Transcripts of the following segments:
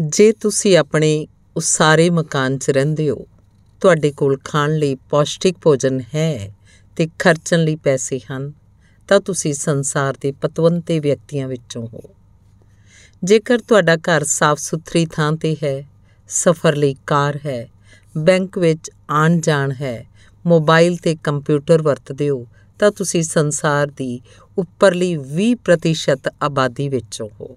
ਜੇ ਤੁਸੀਂ ਆਪਣੇ ਉਸ ਸਾਰੇ ਮਕਾਨ 'ਚ ਰਹਿੰਦੇ ਹੋ ਤੁਹਾਡੇ ਕੋਲ ਖਾਣ ਲਈ ਪੌਸ਼ਟਿਕ ਭੋਜਨ ਹੈ ਤੇ ਖਰਚਣ ਲਈ ਪੈਸੇ ਹਨ ਤਾਂ ਤੁਸੀਂ ਸੰਸਾਰ ਦੇ ਪਤਵੰਤੇ ਵਿਅਕਤੀਆਂ ਵਿੱਚੋਂ ਹੋ ਜੇਕਰ ਤੁਹਾਡਾ ਘਰ ਸਾਫ਼ ਸੁਥਰੀ ਥਾਂ ਤੇ ਹੈ ਸਫ਼ਰ ਲਈ ਕਾਰ ਹੈ ਬੈਂਕ ਵਿੱਚ ਆਣ ਜਾਣ ਹੈ ਮੋਬਾਈਲ ਤੇ ਕੰਪਿਊਟਰ ਵਰਤਦੇ ਹੋ ਤਾਂ ਤੁਸੀਂ ਸੰਸਾਰ ਦੀ ਉੱਪਰਲੀ 20% ਆਬਾਦੀ ਵਿੱਚੋਂ ਹੋ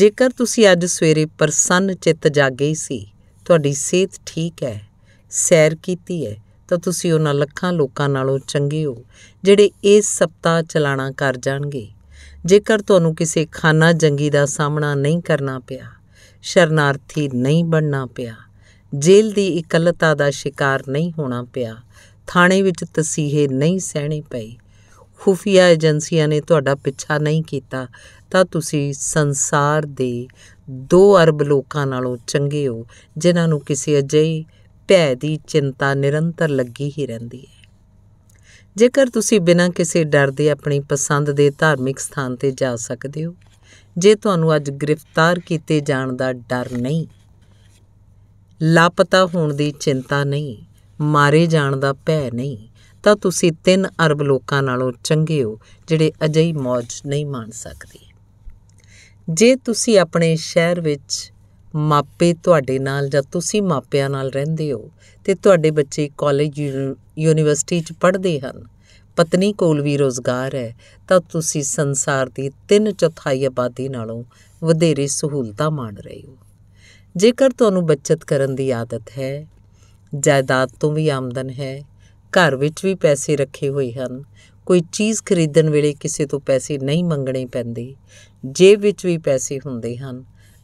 ਜੇਕਰ ਤੁਸੀਂ ਅੱਜ ਸਵੇਰੇ ਪ੍ਰਸੰਨ ਚਿੱਤ ਜਾਗੇ ਸੀ ਤੁਹਾਡੀ ਸਿਹਤ ਠੀਕ ਹੈ ਸੈਰ ਕੀਤੀ ਹੈ ਤਾਂ ਤੁਸੀਂ ਉਹਨਾਂ ਲੱਖਾਂ ਲੋਕਾਂ ਨਾਲੋਂ ਚੰਗੇ ਹੋ ਜਿਹੜੇ ਇਸ ਸਪਤਾ ਚਲਾਣਾ ਕਰ ਜਾਣਗੇ ਜੇਕਰ ਤੁਹਾਨੂੰ ਕਿਸੇ ਖਾਨਾ ਜੰਗੀ ਦਾ ਸਾਹਮਣਾ ਨਹੀਂ ਕਰਨਾ ਪਿਆ ਸ਼ਰਨਾਰਥੀ ਨਹੀਂ ਬਣਨਾ ਪਿਆ ਜੇਲ੍ਹ ਦੀ ਇਕੱਲਤਾ ਦਾ ਸ਼ਿਕਾਰ ਨਹੀਂ ਹੋਣਾ ਪਿਆ ਥਾਣੇ ਵਿੱਚ ਤਸੀਹੇ ਨਹੀਂ ਸਹਿਣੇ ਪਏ ਖੁਫੀਆ ਏਜੰਸੀਆਂ ਨੇ ਤੁਹਾਡਾ ਪਿੱਛਾ ਨਹੀਂ ਕੀਤਾ ਤਾਂ ਤੁਸੀਂ ਸੰਸਾਰ ਦੇ 2 ਅਰਬ ਲੋਕਾਂ ਨਾਲੋਂ ਚੰਗੇ ਹੋ ਜਿਨ੍ਹਾਂ ਨੂੰ ਕਿਸੇ ਅਜਿਹੀ ਭੈ ਦੀ ਚਿੰਤਾ ਨਿਰੰਤਰ ਲੱਗੀ ਹੀ ਰਹਿੰਦੀ ਹੈ ਜੇਕਰ ਤੁਸੀਂ ਬਿਨਾਂ ਕਿਸੇ ਡਰ ਦੇ ਆਪਣੀ ਪਸੰਦ ਦੇ ਧਾਰਮਿਕ ਸਥਾਨ ਤੇ ਜਾ ਸਕਦੇ ਹੋ ਜੇ ਤੁਹਾਨੂੰ ਅੱਜ ਗ੍ਰਿਫਤਾਰ ਕੀਤੇ ਜਾਣ ਦਾ ਡਰ ਨਹੀਂ ਲਾਪਤਾ ਹੋਣ ਦੀ ਚਿੰਤਾ ਨਹੀਂ ਮਾਰੇ ਜਾਣ ਦਾ ਭੈ ਨਹੀਂ ਤਾਂ ਤੁਸੀਂ 3 ਅਰਬ ਲੋਕਾਂ ਨਾਲੋਂ ਚੰਗੇ ਹੋ ਜਿਹੜੇ ਅਜਿਹੀ ਮੌਜ ਨਹੀਂ ਮਾਣ ਸਕਦੇ ਜੇ ਤੁਸੀਂ ਆਪਣੇ ਸ਼ਹਿਰ ਵਿੱਚ ਮਾਪੇ ਤੁਹਾਡੇ ਨਾਲ ਜਾਂ ਤੁਸੀਂ ਮਾਪਿਆਂ ਨਾਲ ਰਹਿੰਦੇ ਹੋ ਤੇ ਤੁਹਾਡੇ ਬੱਚੇ ਕਾਲਜ ਯੂਨੀਵਰਸਿਟੀ 'ਚ ਪੜ੍ਹਦੇ ਹਨ ਪਤਨੀ ਕੋਲ ਵੀ ਰੋਜ਼ਗਾਰ ਹੈ ਤਾਂ ਤੁਸੀਂ ਸੰਸਾਰ ਦੀ 3 4 ਆਬਾਦੀ ਨਾਲੋਂ ਵਧੇਰੇ ਸਹੂਲਤਾਂ ਮਾਣ ਰਹੇ ਹੋ ਜੇਕਰ ਤੁਹਾਨੂੰ ਬਚਤ ਕਰਨ ਦੀ ਆਦਤ ਹੈ ਜਾਇਦਾਦ ਤੋਂ ਵੀ ਆਮਦਨ ਹੈ ਘਰ ਵਿੱਚ ਵੀ ਪੈਸੇ ਰੱਖੇ ਹੋਏ ਹਨ ਕੋਈ ਚੀਜ਼ ਖਰੀਦਣ ਵੇਲੇ ਕਿਸੇ ਤੋਂ ਪੈਸੇ ਨਹੀਂ ਮੰਗਣੇ ਪੈਂਦੇ ਜੇਬ ਵਿੱਚ ਵੀ ਪੈਸੇ ਹੁੰਦੇ ਹਨ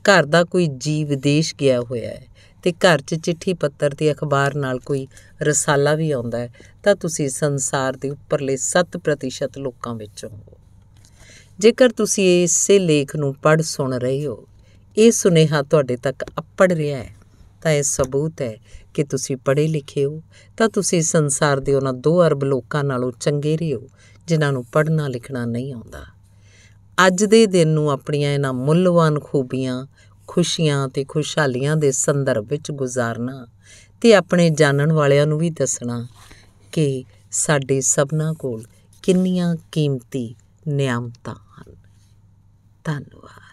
ਘਰ ਦਾ ਕੋਈ ਜੀ ਵਿਦੇਸ਼ ਗਿਆ ਹੋਇਆ ਹੈ ਤੇ ਘਰ 'ਚ ਚਿੱਠੀ ਪੱਤਰ ਤੇ ਅਖਬਾਰ ਨਾਲ ਕੋਈ ਰਸਾਲਾ ਵੀ ਆਉਂਦਾ ਹੈ ਤਾਂ ਤੁਸੀਂ ਸੰਸਾਰ ਦੇ ਉੱਪਰਲੇ 7% ਲੋਕਾਂ ਵਿੱਚੋਂ ਹੋ ਜੇਕਰ ਤੁਸੀਂ ਇਸੇ ਲੇਖ ਨੂੰ ਪੜ੍ਹ ਸੁਣ ਰਹੇ ਹੋ ਇਹ ਸੁਨੇਹਾ ਤੁਹਾਡੇ ਤੱਕ ਅੱਪੜ ਰਿਹਾ ਹੈ ਤਾਂ ਇਹ ਸਬੂਤ ਹੈ ਕਿ ਤੁਸੀਂ ਪੜ੍ਹੇ ਲਿਖੇ ਹੋ ਤਾਂ ਤੁਸੀਂ ਸੰਸਾਰ ਦੇ ਉਹਨਾਂ 2 ਅਰਬ ਲੋਕਾਂ ਨਾਲੋਂ ਚੰਗੇ ਹੋ ਜਿਨ੍ਹਾਂ ਨੂੰ ਪੜ੍ਹਨਾ ਲਿਖਣਾ ਨਹੀਂ ਆਉਂਦਾ ਅੱਜ ਦੇ ਦਿਨ ਨੂੰ ਆਪਣੀਆਂ ਇਹਨਾਂ ਮੁੱਲਵਾਨ ਖੂਬੀਆਂ ਖੁਸ਼ੀਆਂ ਤੇ ਖੁਸ਼ਹਾਲੀਆਂ ਦੇ ਸੰਦਰਭ ਵਿੱਚ ਗੁਜ਼ਾਰਨਾ ਤੇ ਆਪਣੇ ਜਾਣਨ ਵਾਲਿਆਂ ਨੂੰ ਵੀ ਦੱਸਣਾ ਕਿ ਸਾਡੇ ਸਭਨਾ ਕੋਲ ਕਿੰਨੀਆਂ ਕੀਮਤੀ ਨਿਆਮਤਾਂ ਹਨ ਧੰਨਵਾਦ